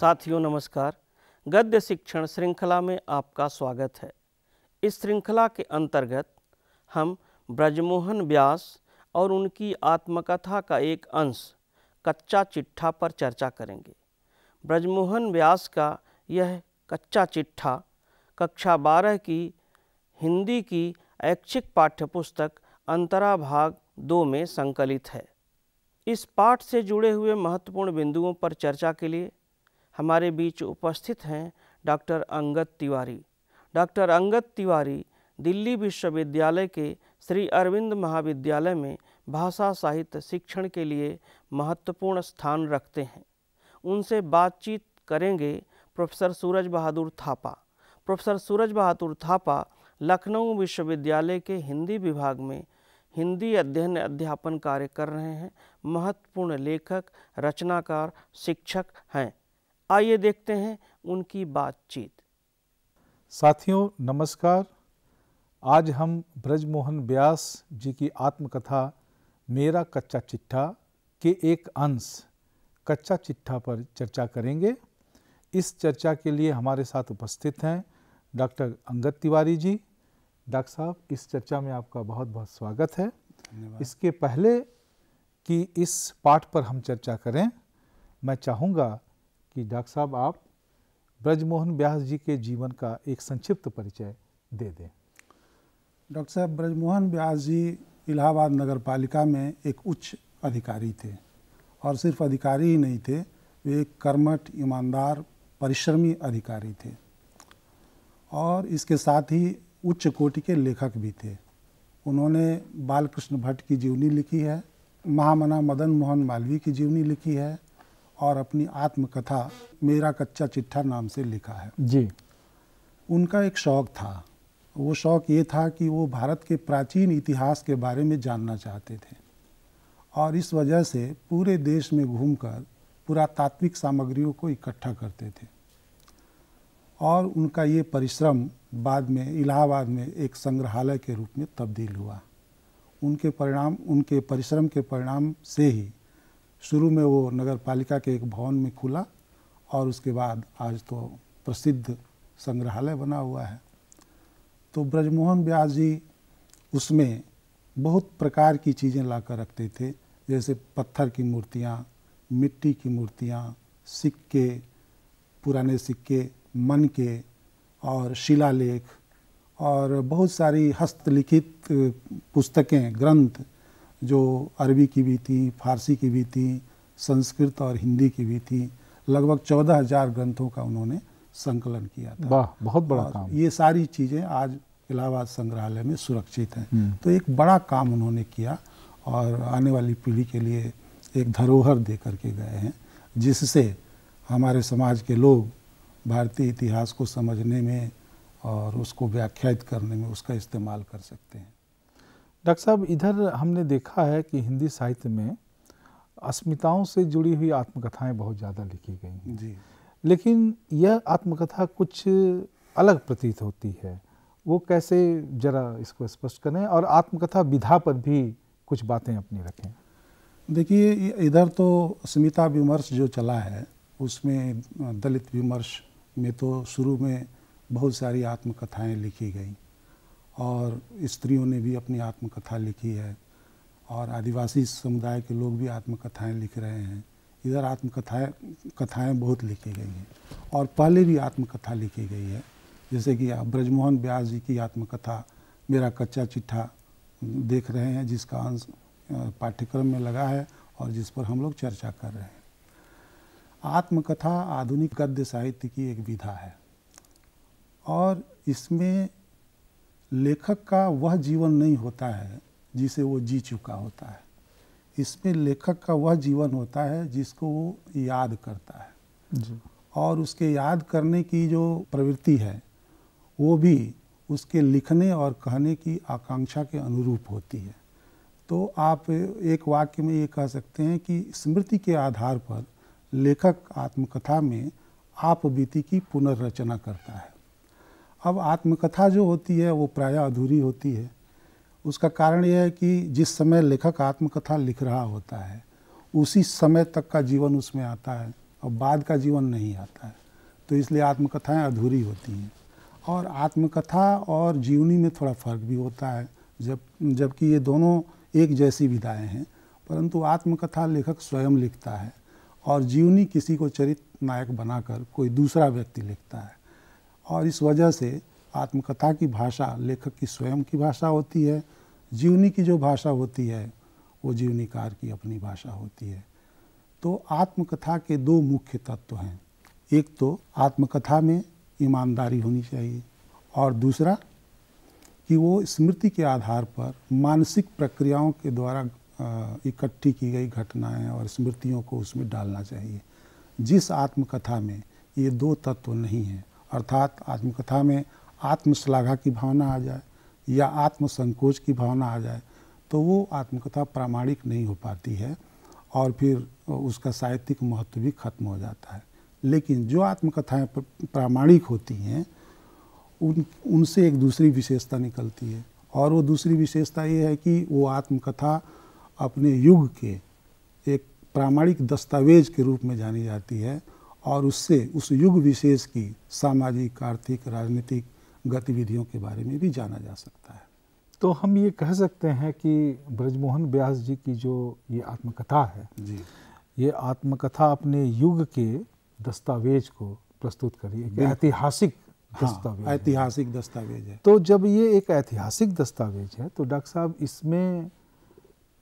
साथियों नमस्कार गद्य शिक्षण श्रृंखला में आपका स्वागत है इस श्रृंखला के अंतर्गत हम ब्रजमोहन व्यास और उनकी आत्मकथा का एक अंश कच्चा चिट्ठा पर चर्चा करेंगे ब्रजमोहन व्यास का यह कच्चा चिट्ठा कक्षा बारह की हिंदी की ऐच्छिक पाठ्यपुस्तक अंतरा भाग दो में संकलित है इस पाठ से जुड़े हुए महत्वपूर्ण बिंदुओं पर चर्चा के लिए हमारे बीच उपस्थित हैं डॉक्टर अंगद तिवारी डॉक्टर अंगद तिवारी दिल्ली विश्वविद्यालय के श्री अरविंद महाविद्यालय में भाषा साहित्य शिक्षण के लिए महत्वपूर्ण स्थान रखते हैं उनसे बातचीत करेंगे प्रोफेसर सूरज बहादुर थापा प्रोफेसर सूरज बहादुर थापा लखनऊ विश्वविद्यालय के हिंदी विभाग में हिंदी अध्ययन अध्यापन कार्य कर रहे हैं महत्वपूर्ण लेखक रचनाकार शिक्षक हैं आइए देखते हैं उनकी बातचीत साथियों नमस्कार आज हम ब्रजमोहन व्यास जी की आत्मकथा मेरा कच्चा चिट्ठा के एक अंश कच्चा चिट्ठा पर चर्चा करेंगे इस चर्चा के लिए हमारे साथ उपस्थित हैं डॉक्टर अंगद तिवारी जी डॉक्टर साहब इस चर्चा में आपका बहुत बहुत स्वागत है इसके पहले कि इस पाठ पर हम चर्चा करें मैं चाहूँगा कि डॉक्टर साहब आप ब्रजमोहन ब्यास जी के जीवन का एक संक्षिप्त परिचय दे दें डॉक्टर साहब ब्रजमोहन ब्यास जी इलाहाबाद नगर पालिका में एक उच्च अधिकारी थे और सिर्फ अधिकारी ही नहीं थे वे एक कर्मठ ईमानदार परिश्रमी अधिकारी थे और इसके साथ ही उच्च कोटि के लेखक भी थे उन्होंने बालकृष्ण भट्ट की जीवनी लिखी है महामना मदन मोहन मालवीय की जीवनी लिखी है और अपनी आत्मकथा मेरा कच्चा चिट्ठा नाम से लिखा है जी उनका एक शौक़ था वो शौक़ ये था कि वो भारत के प्राचीन इतिहास के बारे में जानना चाहते थे और इस वजह से पूरे देश में घूमकर पुरातात्विक सामग्रियों को इकट्ठा करते थे और उनका ये परिश्रम बाद में इलाहाबाद में एक संग्रहालय के रूप में तब्दील हुआ उनके परिणाम उनके परिश्रम के परिणाम से ही शुरू में वो नगर पालिका के एक भवन में खुला और उसके बाद आज तो प्रसिद्ध संग्रहालय बना हुआ है तो ब्रजमोहन व्यास जी उसमें बहुत प्रकार की चीज़ें ला कर रखते थे जैसे पत्थर की मूर्तियाँ मिट्टी की मूर्तियाँ सिक्के पुराने सिक्के मन के और शिलालेख और बहुत सारी हस्तलिखित पुस्तकें ग्रंथ जो अरबी की भी थी फारसी की भी थी संस्कृत और हिंदी की भी थी लगभग चौदह हजार ग्रंथों का उन्होंने संकलन किया था बहुत बड़ा काम ये सारी चीज़ें आज इलाहाबाद संग्रहालय में सुरक्षित हैं हम्म। तो एक बड़ा काम उन्होंने किया और आने वाली पीढ़ी के लिए एक धरोहर दे करके गए हैं जिससे हमारे समाज के लोग भारतीय इतिहास को समझने में और उसको व्याख्यात करने में उसका इस्तेमाल कर सकते हैं डॉक्टर साहब इधर हमने देखा है कि हिंदी साहित्य में अस्मिताओं से जुड़ी हुई आत्मकथाएं बहुत ज़्यादा लिखी गई हैं जी लेकिन यह आत्मकथा कुछ अलग प्रतीत होती है वो कैसे जरा इसको स्पष्ट करें और आत्मकथा विधा पर भी कुछ बातें अपनी रखें देखिए इधर तो अस्मिता विमर्श जो चला है उसमें दलित विमर्श में तो शुरू में बहुत सारी आत्मकथाएं लिखी गई और स्त्रियों ने भी अपनी आत्मकथा लिखी है और आदिवासी समुदाय के लोग भी आत्मकथाएं लिख रहे हैं इधर आत्मकथाएं कथाएं बहुत लिखी गई हैं और पहले भी आत्मकथा लिखी गई है जैसे कि आप ब्रजमोहन ब्यास जी की आत्मकथा मेरा कच्चा चिट्ठा देख रहे हैं जिसका अंश पाठ्यक्रम में लगा है और जिस पर हम लोग चर्चा कर रहे हैं आत्मकथा आधुनिक गद्य साहित्य की एक विधा है और इसमें लेखक का वह जीवन नहीं होता है जिसे वो जी चुका होता है इसमें लेखक का वह जीवन होता है जिसको वो याद करता है और उसके याद करने की जो प्रवृत्ति है वो भी उसके लिखने और कहने की आकांक्षा के अनुरूप होती है तो आप एक वाक्य में ये कह सकते हैं कि स्मृति के आधार पर लेखक आत्मकथा में आप बीती की पुनर्रचना करता है अब आत्मकथा जो होती है वो प्राय अधूरी होती है उसका कारण यह है कि जिस समय लेखक आत्मकथा लिख रहा होता है उसी समय तक का जीवन उसमें आता है और बाद का जीवन नहीं आता है तो इसलिए आत्मकथाएं अधूरी होती हैं और आत्मकथा और जीवनी में थोड़ा फ़र्क भी होता है जब जबकि ये दोनों एक जैसी विधाएँ हैं परंतु आत्मकथा लेखक स्वयं लिखता है और जीवनी किसी को चरित नायक बनाकर कोई दूसरा व्यक्ति लिखता है और इस वजह से आत्मकथा की भाषा लेखक की स्वयं की भाषा होती है जीवनी की जो भाषा होती है वो जीवनीकार की अपनी भाषा होती है तो आत्मकथा के दो मुख्य तत्व हैं एक तो आत्मकथा में ईमानदारी होनी चाहिए और दूसरा कि वो स्मृति के आधार पर मानसिक प्रक्रियाओं के द्वारा इकट्ठी की गई घटनाएं और स्मृतियों को उसमें डालना चाहिए जिस आत्मकथा में ये दो तत्व नहीं हैं अर्थात आत्मकथा में आत्मश्लाघा की भावना आ जाए या आत्मसंकोच की भावना आ जाए तो वो आत्मकथा प्रामाणिक नहीं हो पाती है और फिर उसका साहित्यिक महत्व भी खत्म हो जाता है लेकिन जो आत्मकथाएं प्रामाणिक होती हैं उन उनसे एक दूसरी विशेषता निकलती है और वो दूसरी विशेषता ये है कि वो आत्मकथा अपने युग के एक प्रामाणिक दस्तावेज के रूप में जानी जाती है और उससे उस युग विशेष की सामाजिक आर्थिक राजनीतिक गतिविधियों के बारे में भी जाना जा सकता है तो हम ये कह सकते हैं कि ब्रजमोहन व्यास जी की जो ये आत्मकथा है जी ये आत्मकथा अपने युग के दस्तावेज को प्रस्तुत करी एक ऐतिहासिक दस्तावेज ऐतिहासिक हाँ, दस्तावेज है तो जब ये एक ऐतिहासिक दस्तावेज है तो डॉक्टर साहब इसमें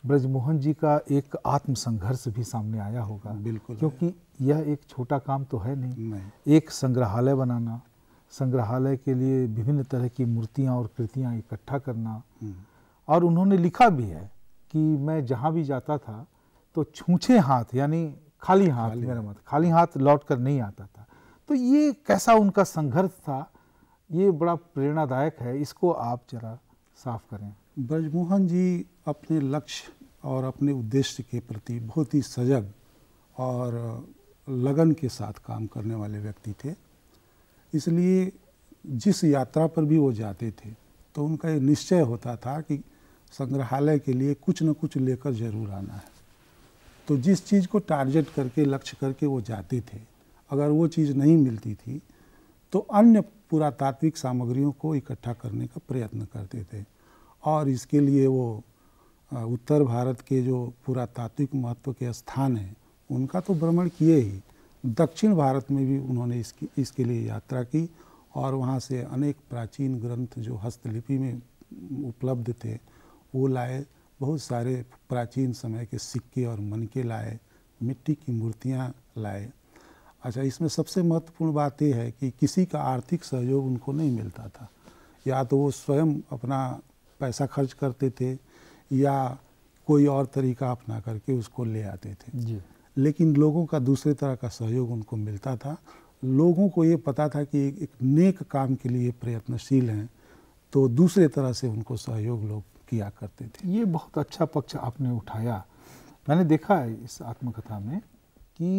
ब्रजमोहन जी का एक आत्मसंघर्ष भी सामने आया होगा बिल्कुल क्योंकि यह एक छोटा काम तो है नहीं, नहीं। एक संग्रहालय बनाना संग्रहालय के लिए विभिन्न तरह की मूर्तियां और कृतियाँ इकट्ठा करना हम्म। और उन्होंने लिखा भी है कि मैं जहां भी जाता था तो छूछे हाथ यानी खाली हाथ खाली मेरा मत खाली हाथ लौट कर नहीं आता था तो ये कैसा उनका संघर्ष था ये बड़ा प्रेरणादायक है इसको आप जरा साफ करें ब्रजमोहन जी अपने लक्ष्य और अपने उद्देश्य के प्रति बहुत ही सजग और लगन के साथ काम करने वाले व्यक्ति थे इसलिए जिस यात्रा पर भी वो जाते थे तो उनका ये निश्चय होता था कि संग्रहालय के लिए कुछ न कुछ लेकर ज़रूर आना है तो जिस चीज़ को टारगेट करके लक्ष्य करके वो जाते थे अगर वो चीज़ नहीं मिलती थी तो अन्य पुरातात्विक सामग्रियों को इकट्ठा करने का प्रयत्न करते थे और इसके लिए वो उत्तर भारत के जो पुरातात्विक महत्व के स्थान हैं उनका तो भ्रमण किए ही दक्षिण भारत में भी उन्होंने इसकी इसके लिए यात्रा की और वहाँ से अनेक प्राचीन ग्रंथ जो हस्तलिपि में उपलब्ध थे वो लाए बहुत सारे प्राचीन समय के सिक्के और मनके लाए मिट्टी की मूर्तियाँ लाए अच्छा इसमें सबसे महत्वपूर्ण बात यह है कि किसी का आर्थिक सहयोग उनको नहीं मिलता था या तो वो स्वयं अपना पैसा खर्च करते थे या कोई और तरीका अपना करके उसको ले आते थे जी। लेकिन लोगों का दूसरे तरह का सहयोग उनको मिलता था लोगों को ये पता था कि एक, एक नेक काम के लिए प्रयत्नशील हैं तो दूसरे तरह से उनको सहयोग लोग किया करते थे ये बहुत अच्छा पक्ष आपने उठाया मैंने देखा है इस आत्मकथा में कि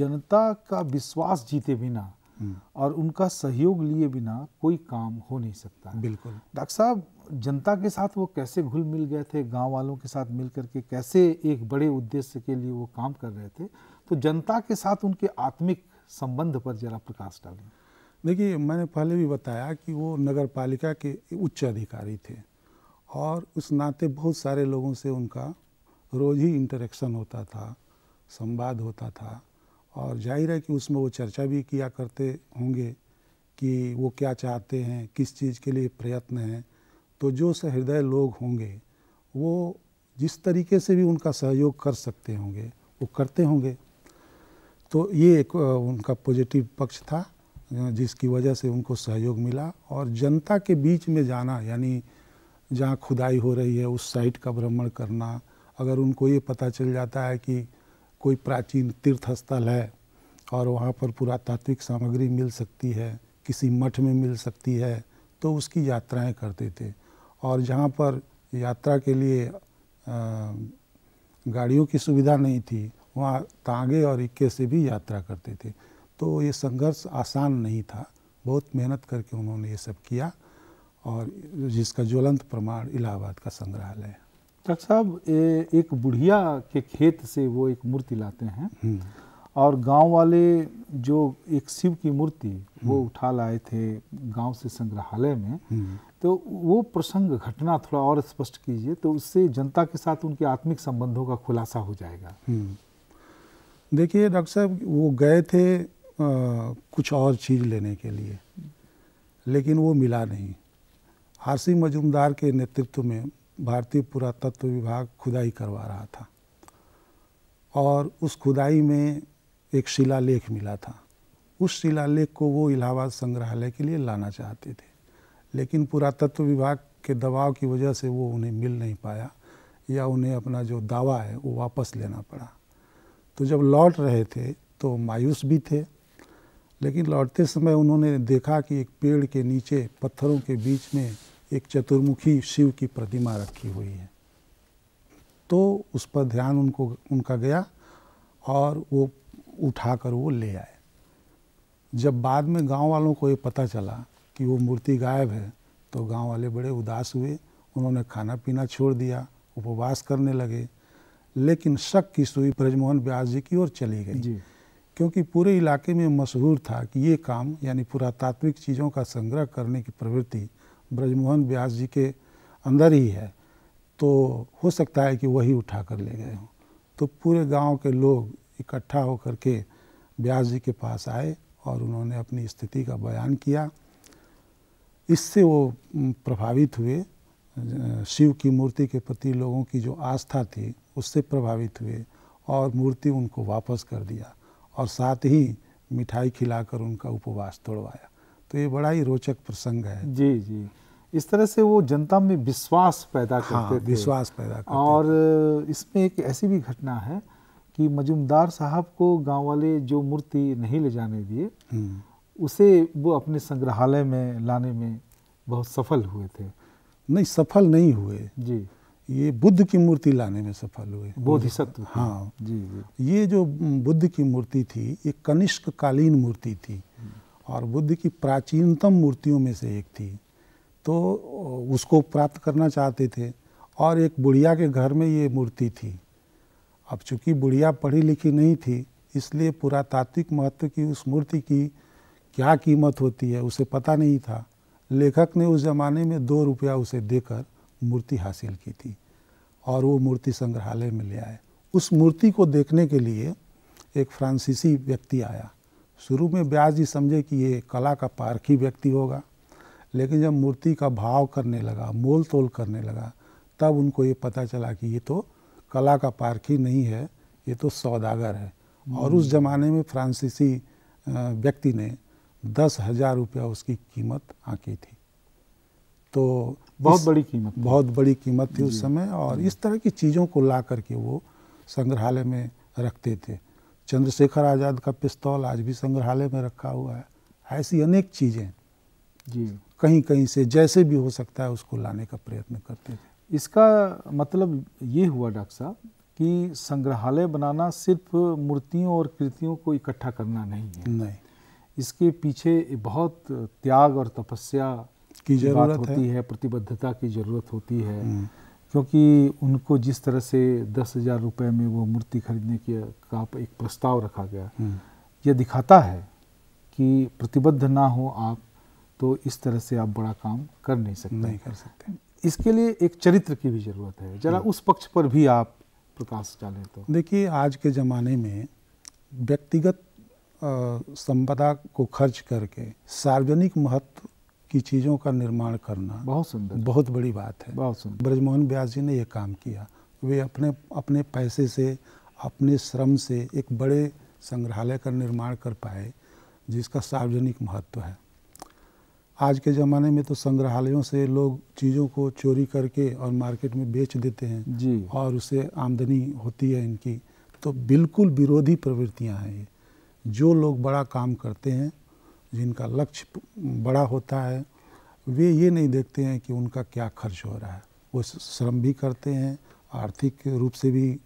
जनता का विश्वास जीते बिना हम्म। और उनका सहयोग लिए बिना कोई काम हो नहीं सकता बिल्कुल डॉक्टर साहब जनता के साथ वो कैसे घुल मिल गए थे गांव वालों के साथ मिल करके कैसे एक बड़े उद्देश्य के लिए वो काम कर रहे थे तो जनता के साथ उनके आत्मिक संबंध पर जरा प्रकाश डालें देखिए मैंने पहले भी बताया कि वो नगर पालिका के उच्च अधिकारी थे और उस नाते बहुत सारे लोगों से उनका रोज़ ही इंटरेक्शन होता था संवाद होता था और जाहिर है कि उसमें वो चर्चा भी किया करते होंगे कि वो क्या चाहते हैं किस चीज़ के लिए प्रयत्न हैं तो जो सहृदय लोग होंगे वो जिस तरीके से भी उनका सहयोग कर सकते होंगे वो करते होंगे तो ये एक उनका पॉजिटिव पक्ष था जिसकी वजह से उनको सहयोग मिला और जनता के बीच में जाना यानी जहाँ खुदाई हो रही है उस साइट का भ्रमण करना अगर उनको ये पता चल जाता है कि कोई प्राचीन तीर्थ स्थल है और वहाँ पर पुरातात्विक सामग्री मिल सकती है किसी मठ में मिल सकती है तो उसकी यात्राएं करते थे और जहाँ पर यात्रा के लिए गाड़ियों की सुविधा नहीं थी वहाँ तांगे और इक्के से भी यात्रा करते थे तो ये संघर्ष आसान नहीं था बहुत मेहनत करके उन्होंने ये सब किया और जिसका ज्वलंत प्रमाण इलाहाबाद का संग्रहालय है डॉक्टर साहब एक बुढ़िया के खेत से वो एक मूर्ति लाते हैं हम्म। और गांव वाले जो एक शिव की मूर्ति वो हम्म। उठा लाए थे गांव से संग्रहालय में हम्म। तो वो प्रसंग घटना थोड़ा और स्पष्ट कीजिए तो उससे जनता के साथ उनके आत्मिक संबंधों का खुलासा हो जाएगा देखिए डॉक्टर साहब वो गए थे आ, कुछ और चीज़ लेने के लिए लेकिन वो मिला नहीं हारसी मजुमदार के नेतृत्व में भारतीय पुरातत्व विभाग खुदाई करवा रहा था और उस खुदाई में एक शिलालेख मिला था उस शिलालेख को वो इलाहाबाद संग्रहालय के लिए लाना चाहते थे लेकिन पुरातत्व विभाग के दबाव की वजह से वो उन्हें मिल नहीं पाया या उन्हें अपना जो दावा है वो वापस लेना पड़ा तो जब लौट रहे थे तो मायूस भी थे लेकिन लौटते समय उन्होंने देखा कि एक पेड़ के नीचे पत्थरों के बीच में एक चतुर्मुखी शिव की प्रतिमा रखी हुई है तो उस पर ध्यान उनको उनका गया और वो उठा कर वो ले आए जब बाद में गांव वालों को ये पता चला कि वो मूर्ति गायब है तो गांव वाले बड़े उदास हुए उन्होंने खाना पीना छोड़ दिया उपवास करने लगे लेकिन शक की सुई ब्रजमोहन ब्यास जी की ओर चली गई क्योंकि पूरे इलाके में मशहूर था कि ये काम यानी पुरातात्विक चीज़ों का संग्रह करने की प्रवृत्ति ब्रजमोहन व्यास जी के अंदर ही है तो हो सकता है कि वही उठा कर ले गए हों तो पूरे गांव के लोग इकट्ठा होकर के व्यास जी के पास आए और उन्होंने अपनी स्थिति का बयान किया इससे वो प्रभावित हुए शिव की मूर्ति के प्रति लोगों की जो आस्था थी उससे प्रभावित हुए और मूर्ति उनको वापस कर दिया और साथ ही मिठाई खिलाकर उनका उपवास तोड़वाया तो ये बड़ा ही रोचक प्रसंग है जी जी इस तरह से वो जनता में विश्वास पैदा हाँ, करते हाँ, थे विश्वास पैदा करते और इसमें एक ऐसी भी घटना है कि मजुमदार साहब को गांव वाले जो मूर्ति नहीं ले जाने दिए हम्म। उसे वो अपने संग्रहालय में लाने में बहुत सफल हुए थे नहीं सफल नहीं हुए जी ये बुद्ध की मूर्ति लाने में सफल हुए बोधिसत्व हाँ जी जी ये जो बुद्ध की मूर्ति थी ये कनिष्क कालीन मूर्ति थी हम्म। और बुद्ध की प्राचीनतम मूर्तियों में से एक थी तो उसको प्राप्त करना चाहते थे और एक बुढ़िया के घर में ये मूर्ति थी अब चूँकि बुढ़िया पढ़ी लिखी नहीं थी इसलिए पुरातात्विक महत्व की उस मूर्ति की क्या कीमत होती है उसे पता नहीं था लेखक ने उस ज़माने में दो रुपया उसे देकर मूर्ति हासिल की थी और वो मूर्ति संग्रहालय में ले आए उस मूर्ति को देखने के लिए एक फ्रांसीसी व्यक्ति आया शुरू में व्यास जी समझे कि ये कला का पारखी व्यक्ति होगा लेकिन जब मूर्ति का भाव करने लगा मोल तोल करने लगा तब उनको ये पता चला कि ये तो कला का पारखी नहीं है ये तो सौदागर है और उस हम्म। जमाने में फ्रांसीसी व्यक्ति ने दस हज़ार रुपया उसकी कीमत आंकी थी तो बहुत बड़ी कीमत बहुत बड़ी कीमत थी उस समय और इस तरह की चीज़ों को ला करके वो संग्रहालय में रखते थे चंद्रशेखर आज़ाद का पिस्तौल आज भी संग्रहालय में रखा हुआ है ऐसी अनेक चीज़ें जी कहीं कहीं से जैसे भी हो सकता है उसको लाने का प्रयत्न करते थे इसका मतलब ये हुआ डॉक्टर साहब कि संग्रहालय बनाना सिर्फ मूर्तियों और कृतियों को इकट्ठा करना नहीं है नहीं इसके पीछे बहुत त्याग और तपस्या की जरूरत होती है, है प्रतिबद्धता की जरूरत होती है हम्म। क्योंकि उनको जिस तरह से दस हज़ार रुपये में वो मूर्ति खरीदने के का एक प्रस्ताव रखा गया हम्म। यह दिखाता है कि प्रतिबद्ध ना हो आप तो इस तरह से आप बड़ा काम कर नहीं सकते नहीं कर सकते इसके लिए एक चरित्र की भी ज़रूरत है जरा हम्म। उस पक्ष पर भी आप प्रकाश डालें तो देखिए आज के ज़माने में व्यक्तिगत संपदा को खर्च करके सार्वजनिक महत्व की चीज़ों का निर्माण करना बहुत सुंदर बहुत बड़ी बात है बहुत सुंदर ब्रजमोहन व्यास जी ने यह काम किया वे अपने अपने पैसे से अपने श्रम से एक बड़े संग्रहालय का निर्माण कर पाए जिसका सार्वजनिक महत्व है आज के ज़माने में तो संग्रहालयों से लोग चीज़ों को चोरी करके और मार्केट में बेच देते हैं जी और उससे आमदनी होती है इनकी तो बिल्कुल विरोधी प्रवृत्तियां हैं ये जो लोग बड़ा काम करते हैं जिनका लक्ष्य बड़ा होता है वे ये नहीं देखते हैं कि उनका क्या खर्च हो रहा है वो श्रम भी करते हैं आर्थिक रूप से भी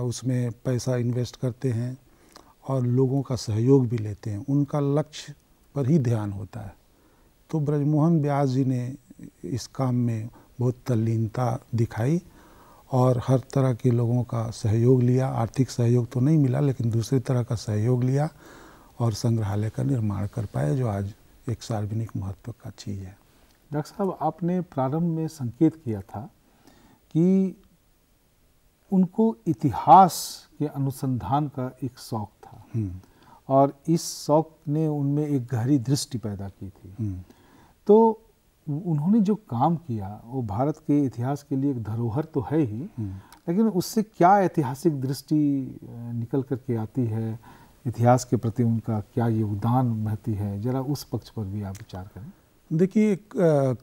उसमें पैसा इन्वेस्ट करते हैं और लोगों का सहयोग भी लेते हैं उनका लक्ष्य पर ही ध्यान होता है तो ब्रजमोहन ब्यास जी ने इस काम में बहुत तल्लीनता दिखाई और हर तरह के लोगों का सहयोग लिया आर्थिक सहयोग तो नहीं मिला लेकिन दूसरी तरह का सहयोग लिया और संग्रहालय का निर्माण कर पाए जो आज एक सार्वजनिक महत्व का चीज़ है डॉक्टर साहब आपने प्रारंभ में संकेत किया था कि उनको इतिहास के अनुसंधान का एक शौक था हम्म। और इस शौक ने उनमें एक गहरी दृष्टि पैदा की थी हम्म। तो उन्होंने जो काम किया वो भारत के इतिहास के लिए एक धरोहर तो है ही हम्म। लेकिन उससे क्या ऐतिहासिक दृष्टि निकल कर के आती है इतिहास के प्रति उनका क्या योगदान महती है जरा उस पक्ष पर भी आप विचार करें देखिए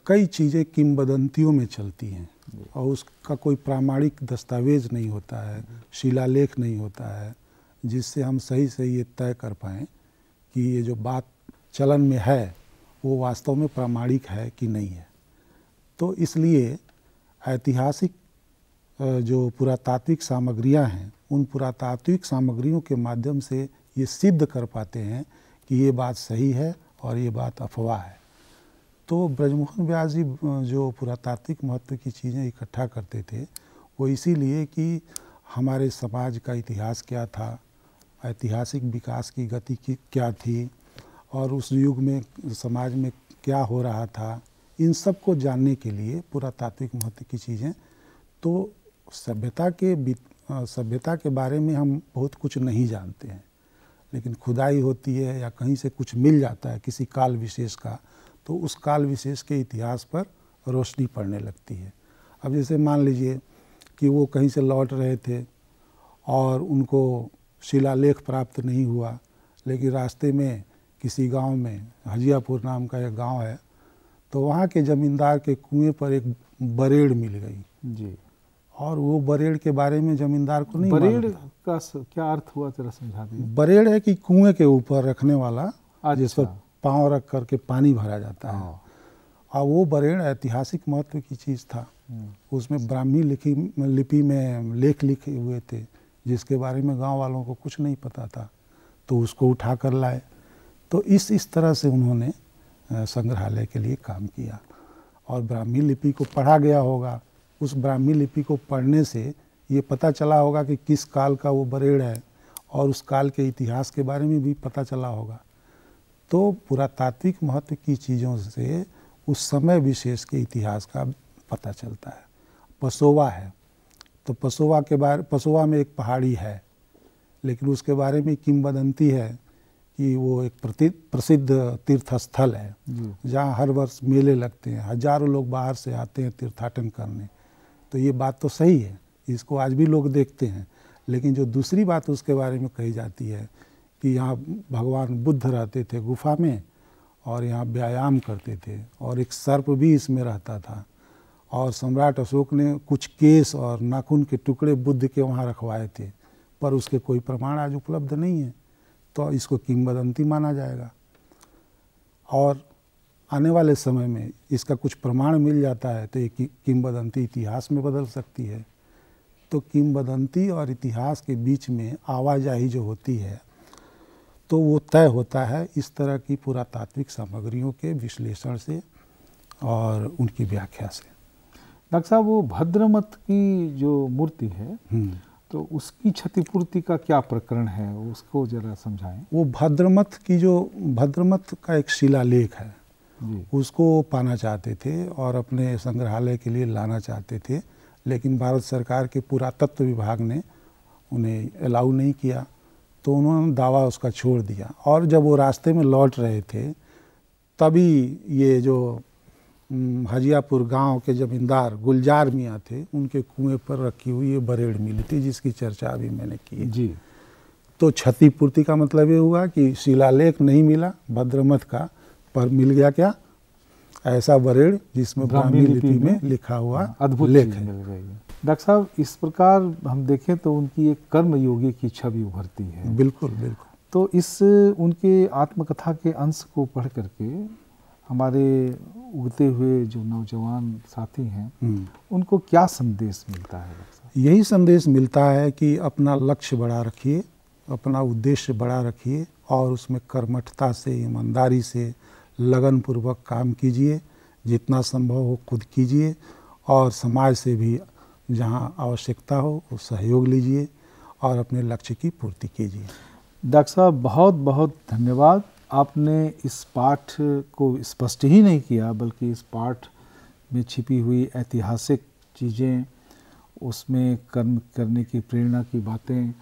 कई चीज़ें किम्बदंतियों में चलती हैं और उसका कोई प्रामाणिक दस्तावेज नहीं होता है शिलालेख नहीं होता है जिससे हम सही से ये तय कर पाएँ कि ये जो बात चलन में है वो वास्तव में प्रामाणिक है कि नहीं है तो इसलिए ऐतिहासिक जो पुरातात्विक सामग्रियां हैं उन पुरातात्विक सामग्रियों के माध्यम से ये सिद्ध कर पाते हैं कि ये बात सही है और ये बात अफवाह है तो ब्रजमोहन व्यास जी जो पुरातात्विक महत्व की चीज़ें इकट्ठा करते थे वो इसीलिए कि हमारे समाज का इतिहास क्या था ऐतिहासिक विकास की गति की क्या थी और उस युग में समाज में क्या हो रहा था इन सब को जानने के लिए पुरातात्विक महत्व की चीज़ें तो सभ्यता के सभ्यता के बारे में हम बहुत कुछ नहीं जानते हैं लेकिन खुदाई होती है या कहीं से कुछ मिल जाता है किसी काल विशेष का तो उस काल विशेष के इतिहास पर रोशनी पड़ने लगती है अब जैसे मान लीजिए कि वो कहीं से लौट रहे थे और उनको शिलालेख प्राप्त नहीं हुआ लेकिन रास्ते में किसी गांव में हजियापुर नाम का एक गांव है तो वहाँ के ज़मींदार के कुएं पर एक बरेड़ मिल गई जी और वो बरेड़ के बारे में जमींदार को नहीं बरेड़ का क्या अर्थ हुआ जरा समझा दीजिए बरेड़ है कि कुएं के ऊपर रखने वाला अच्छा। जिस पर अच्छा। पाँव रख करके पानी भरा जाता है हाँ। और वो बरेड़ ऐतिहासिक महत्व की चीज़ था हम्म। उसमें ब्राह्मी लिखी लिपि में लेख लिखे हुए थे जिसके बारे में गांव वालों को कुछ नहीं पता था तो उसको उठा कर लाए तो इस इस तरह से उन्होंने संग्रहालय के लिए काम किया और ब्राह्मी लिपि को पढ़ा गया होगा उस ब्राह्मी लिपि को पढ़ने से ये पता चला होगा कि किस काल का वो बरेड़ है और उस काल के इतिहास के बारे में भी पता चला होगा तो पुरातात्विक महत्व की चीज़ों से उस समय विशेष के इतिहास का पता चलता है पसोवा है तो पसोवा के बारे पसोवा में एक पहाड़ी है लेकिन उसके बारे में किमबदंती है कि वो एक प्रसिद्ध तीर्थस्थल है जहाँ हर वर्ष मेले लगते हैं हजारों लोग बाहर से आते हैं तीर्थाटन करने तो ये बात तो सही है इसको आज भी लोग देखते हैं लेकिन जो दूसरी बात उसके बारे में कही जाती है कि यहाँ भगवान बुद्ध रहते थे गुफा में और यहाँ व्यायाम करते थे और एक सर्प भी इसमें रहता था और सम्राट अशोक ने कुछ केस और नाखून के टुकड़े बुद्ध के वहाँ रखवाए थे पर उसके कोई प्रमाण आज उपलब्ध नहीं है तो इसको किंवदंती माना जाएगा और आने वाले समय में इसका कुछ प्रमाण मिल जाता है तो ये किम्बदंती इतिहास में बदल सकती है तो किमबदंती और इतिहास के बीच में आवाजाही जो होती है तो वो तय होता है इस तरह की पुरातात्विक सामग्रियों के विश्लेषण से और उनकी व्याख्या से डॉक्टर साहब वो भद्रमत की जो मूर्ति है हम्म। तो उसकी क्षतिपूर्ति का क्या प्रकरण है उसको जरा समझाएं वो भद्रमत की जो भद्रमत का एक शिलालेख है उसको पाना चाहते थे और अपने संग्रहालय के लिए लाना चाहते थे लेकिन भारत सरकार के पुरातत्व विभाग ने उन्हें अलाउ नहीं किया तो उन्होंने दावा उसका छोड़ दिया और जब वो रास्ते में लौट रहे थे तभी ये जो हजियापुर गांव के जमींदार गुलजार मियाँ थे उनके कुएं पर रखी हुई ये बरेड़ मिली थी जिसकी चर्चा अभी मैंने की जी तो क्षतिपूर्ति का मतलब ये हुआ कि शिलालेख नहीं मिला भद्रमथ का पर मिल गया क्या ऐसा वरेण जिसमें ब्राह्मी लिपि में, में लिखा हुआ अद्भुत लेख है डॉक्टर साहब इस प्रकार हम देखें तो उनकी एक कर्मयोगी की छवि उभरती है बिल्कुल बिल्कुल तो इस उनके आत्मकथा के अंश को पढ़ करके हमारे उगते हुए जो नौजवान साथी हैं हम्म। उनको क्या संदेश मिलता है यही संदेश मिलता है कि अपना लक्ष्य बड़ा रखिए अपना उद्देश्य बड़ा रखिए और उसमें कर्मठता से ईमानदारी से लगन पूर्वक काम कीजिए जितना संभव हो खुद कीजिए और समाज से भी जहाँ आवश्यकता हो वो सहयोग लीजिए और अपने लक्ष्य की पूर्ति कीजिए डॉक्टर साहब बहुत बहुत धन्यवाद आपने इस पाठ को स्पष्ट ही नहीं किया बल्कि इस पाठ में छिपी हुई ऐतिहासिक चीज़ें उसमें कर्म करने की प्रेरणा की बातें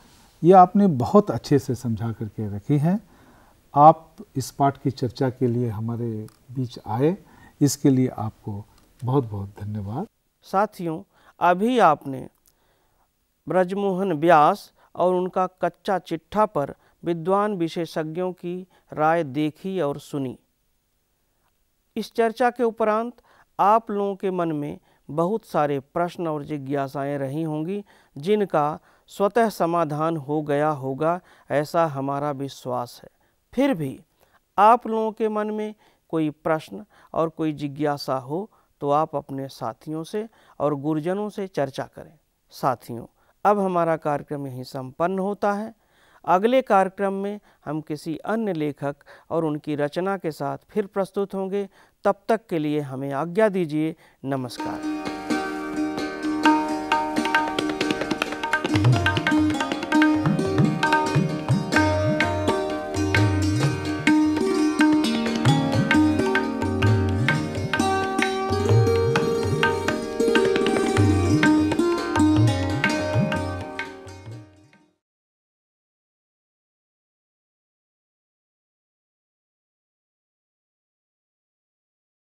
ये आपने बहुत अच्छे से समझा करके रखी हैं आप इस पाठ की चर्चा के लिए हमारे बीच आए इसके लिए आपको बहुत बहुत धन्यवाद साथियों अभी आपने ब्रजमोहन व्यास और उनका कच्चा चिट्ठा पर विद्वान विशेषज्ञों की राय देखी और सुनी इस चर्चा के उपरांत आप लोगों के मन में बहुत सारे प्रश्न और जिज्ञासाएं रही होंगी जिनका स्वतः समाधान हो गया होगा ऐसा हमारा विश्वास है फिर भी आप लोगों के मन में कोई प्रश्न और कोई जिज्ञासा हो तो आप अपने साथियों से और गुरुजनों से चर्चा करें साथियों अब हमारा कार्यक्रम यहीं संपन्न होता है अगले कार्यक्रम में हम किसी अन्य लेखक और उनकी रचना के साथ फिर प्रस्तुत होंगे तब तक के लिए हमें आज्ञा दीजिए नमस्कार